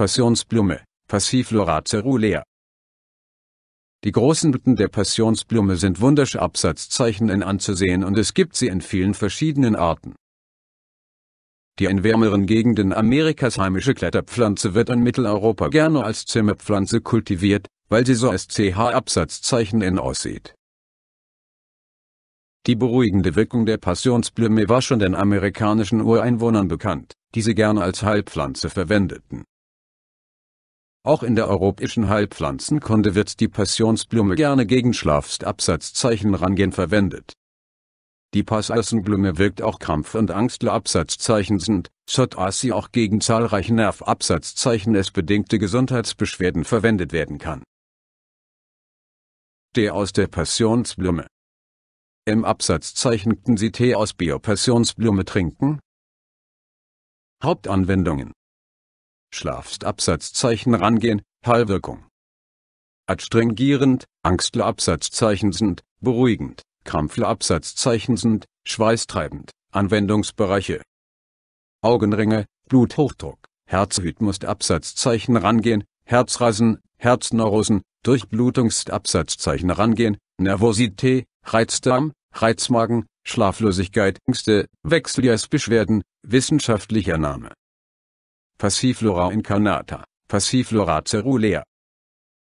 Passionsblume, Passiflora cerulea. Die großen Blüten der Passionsblume sind Absatzzeichen in anzusehen und es gibt sie in vielen verschiedenen Arten. Die in wärmeren Gegenden Amerikas heimische Kletterpflanze wird in Mitteleuropa gerne als Zimmerpflanze kultiviert, weil sie so als CH-Absatzzeichen in aussieht. Die beruhigende Wirkung der Passionsblume war schon den amerikanischen Ureinwohnern bekannt, die sie gerne als Heilpflanze verwendeten. Auch in der europäischen Heilpflanzenkunde wird die Passionsblume gerne gegen Schlafstabsatzzeichen rangehen verwendet. Die Passassenblume wirkt auch Krampf- und Angstlabsatzzeichen sind, so dass sie auch gegen zahlreiche Nervabsatzzeichen es bedingte Gesundheitsbeschwerden verwendet werden kann. Tee aus der Passionsblume Im Absatzzeichen können Sie Tee aus Biopassionsblume trinken? Hauptanwendungen schlafst Absatzzeichen rangehen, Heilwirkung. Adstringierend, Angstle Absatzzeichen sind, beruhigend, Krampfle Absatzzeichen sind, schweißtreibend, Anwendungsbereiche. Augenringe, Bluthochdruck, Herzrhythmus Absatzzeichen rangehen, Herzrasen, Herzneurosen, Durchblutungsabsatzzeichen rangehen, Nervosität, Reizdarm, Reizmagen, Schlaflosigkeit, Ängste, Wechseljahrsbeschwerden, wissenschaftlicher Name. Passivflora incarnata, Passivflora cerulea.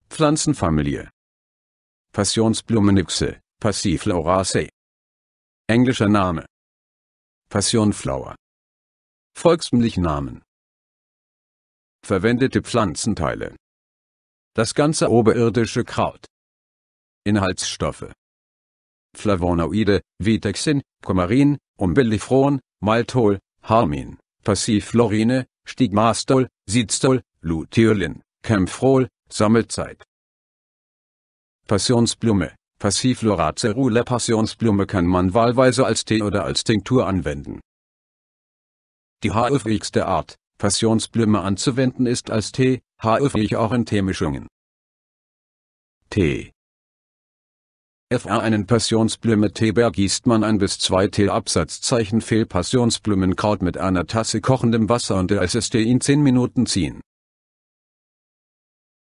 Pflanzenfamilie. Passionsblumenüchse, Passifloraceae. Englischer Name. Passionflower. Volksmündlich Namen. Verwendete Pflanzenteile. Das ganze oberirdische Kraut. Inhaltsstoffe. Flavonoide, Vitexin, Comarin, Umbellifron, Maltol, Harmin, Passivlorine, stigmastol, sidstol, luteolin, Kempfrol, Sommerzeit. Passionsblume, Passiflora cerule Passionsblume kann man wahlweise als Tee oder als Tinktur anwenden. Die häufigste Art, Passionsblume anzuwenden ist als Tee, häufig auch in Teemischungen. Tee FA einen Passionsblume-Tee bergießt man ein bis zwei Tee-Absatzzeichen Fehl Passionsblumenkraut mit einer Tasse kochendem Wasser und der lässt in 10 Minuten ziehen.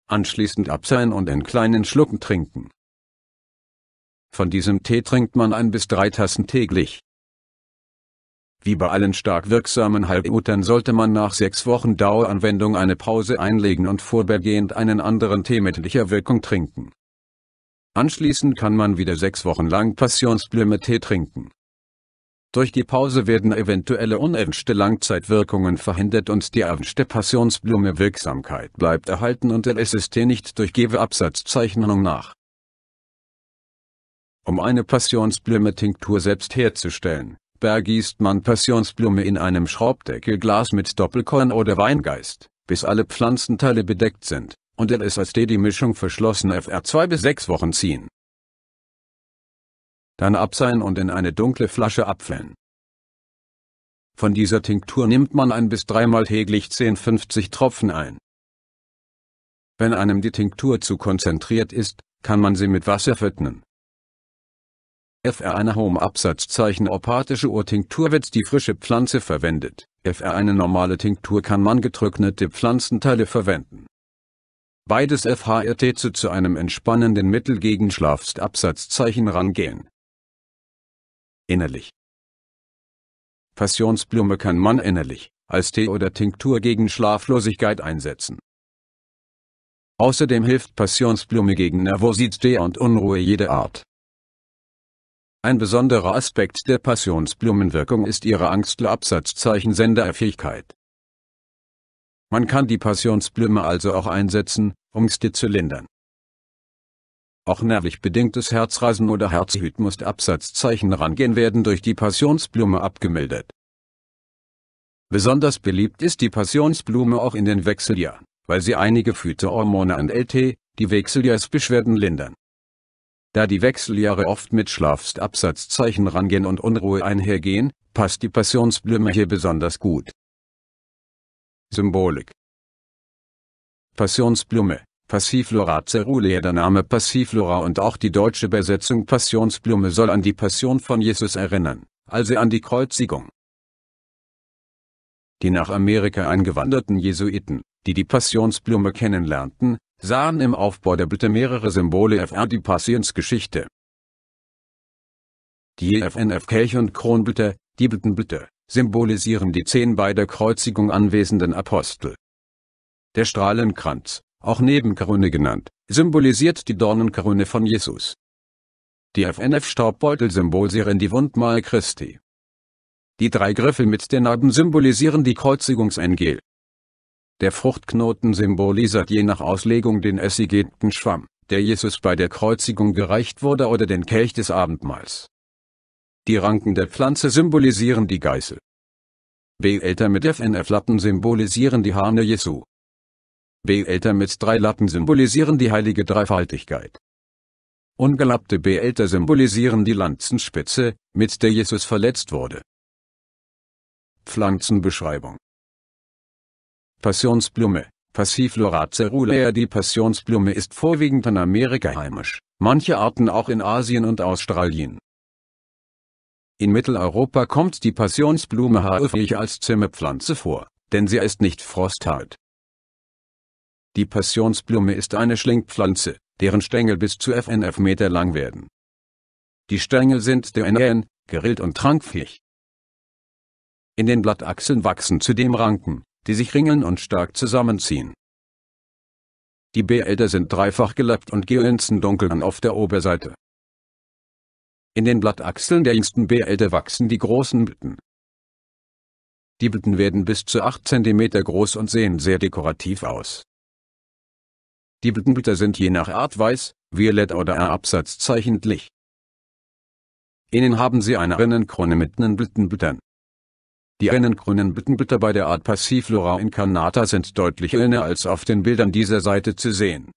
Anschließend abseihen und in kleinen Schlucken trinken. Von diesem Tee trinkt man ein bis drei Tassen täglich. Wie bei allen stark wirksamen Heilutern sollte man nach sechs Wochen Daueranwendung eine Pause einlegen und vorbeigehend einen anderen Tee mit ähnlicher Wirkung trinken. Anschließend kann man wieder sechs Wochen lang Passionsblume-Tee trinken. Durch die Pause werden eventuelle unerwünschte Langzeitwirkungen verhindert und die erwünschte Passionsblume Wirksamkeit bleibt erhalten und LSST nicht durch Gewe-Absatzzeichnung nach. Um eine Passionsblume-Tinktur selbst herzustellen, bergießt man Passionsblume in einem Schraubdeckelglas mit Doppelkorn oder Weingeist, bis alle Pflanzenteile bedeckt sind und LSSD die Mischung verschlossen FR2 bis 6 Wochen ziehen. Dann abseihen und in eine dunkle Flasche abfüllen. Von dieser Tinktur nimmt man ein bis dreimal täglich 10-50 Tropfen ein. Wenn einem die Tinktur zu konzentriert ist, kann man sie mit Wasser verdünnen. FR1 Home Absatzzeichen Opathische Urtinktur wird die frische Pflanze verwendet. FR eine normale Tinktur kann man getrocknete Pflanzenteile verwenden. Beides FHRT zu einem entspannenden Mittel gegen Schlafstabsatzzeichen rangehen. Innerlich. Passionsblume kann man innerlich als Tee oder Tinktur gegen Schlaflosigkeit einsetzen. Außerdem hilft Passionsblume gegen Nervosität und Unruhe jeder Art. Ein besonderer Aspekt der Passionsblumenwirkung ist ihre Angstlabsatzzeichen-Senderfähigkeit. Man kann die Passionsblume also auch einsetzen, um ST zu lindern. Auch nervlich bedingtes Herzrasen oder herzhythmus rangehen werden durch die Passionsblume abgemildert. Besonders beliebt ist die Passionsblume auch in den Wechseljahren, weil sie einige Phytohormone und LT, die Wechseljahrsbeschwerden lindern. Da die Wechseljahre oft mit Schlafstabsatzzeichen rangehen und Unruhe einhergehen, passt die Passionsblume hier besonders gut. Symbolik Passionsblume Passiflora cerulea der Name Passiflora und auch die deutsche Übersetzung Passionsblume soll an die Passion von Jesus erinnern, also an die Kreuzigung. Die nach Amerika eingewanderten Jesuiten, die die Passionsblume kennenlernten, sahen im Aufbau der Blüte mehrere Symbole fr die Passionsgeschichte. Die FNF Kelch- und Kronblüte, die Blütenblüte, symbolisieren die zehn bei der Kreuzigung anwesenden Apostel. Der Strahlenkranz, auch Nebenkrone genannt, symbolisiert die Dornenkrone von Jesus. Die FNF-Staubbeutel symbolisieren die Wundmale Christi. Die drei Griffel mit den Narben symbolisieren die Kreuzigungsengel. Der Fruchtknoten symbolisiert je nach Auslegung den essigenten Schwamm, der Jesus bei der Kreuzigung gereicht wurde oder den Kelch des Abendmahls. Die Ranken der Pflanze symbolisieren die Geißel. B. Beälter mit FNF-Lappen symbolisieren die Hahne Jesu. B. Beälter mit drei Lappen symbolisieren die heilige Dreifaltigkeit. Ungelappte B. Beälter symbolisieren die Lanzenspitze, mit der Jesus verletzt wurde. Pflanzenbeschreibung Passionsblume Passiflora cerulea Die Passionsblume ist vorwiegend in Amerika heimisch, manche Arten auch in Asien und Australien. In Mitteleuropa kommt die Passionsblume häufig als Zimmerpflanze vor, denn sie ist nicht frosthart. Die Passionsblume ist eine Schlingpflanze, deren Stängel bis zu FNF Meter lang werden. Die Stängel sind DNA, gerillt und trankfähig. In den Blattachseln wachsen zudem Ranken, die sich ringeln und stark zusammenziehen. Die Blätter sind dreifach gelappt und glänzen dunkel an auf der Oberseite. In den Blattachseln der jüngsten Beete wachsen die großen Blüten. Die Blüten werden bis zu 8 cm groß und sehen sehr dekorativ aus. Die Blütenblüter sind je nach Art weiß, violett oder erabsatzzeichentlich. Innen haben sie eine Rinnenkrone mit den Blütenblütern. Die rinnengrünen Blütenblüter bei der Art Passiflora incarnata sind deutlich inner als auf den Bildern dieser Seite zu sehen.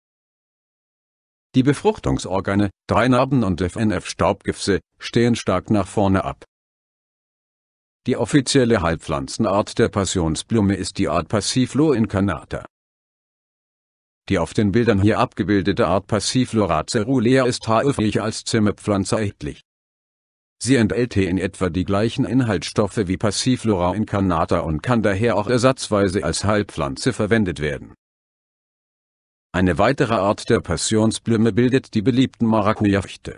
Die Befruchtungsorgane, drei Narben und FNF-Staubgifse, stehen stark nach vorne ab. Die offizielle Heilpflanzenart der Passionsblume ist die Art Passiflo incarnata. Die auf den Bildern hier abgebildete Art Passiflora cerulea ist häufig als Zimmerpflanze erhältlich. Sie enthält in etwa die gleichen Inhaltsstoffe wie Passiflora incarnata und kann daher auch ersatzweise als Heilpflanze verwendet werden eine weitere Art der Passionsblume bildet die beliebten Maracuja-Früchte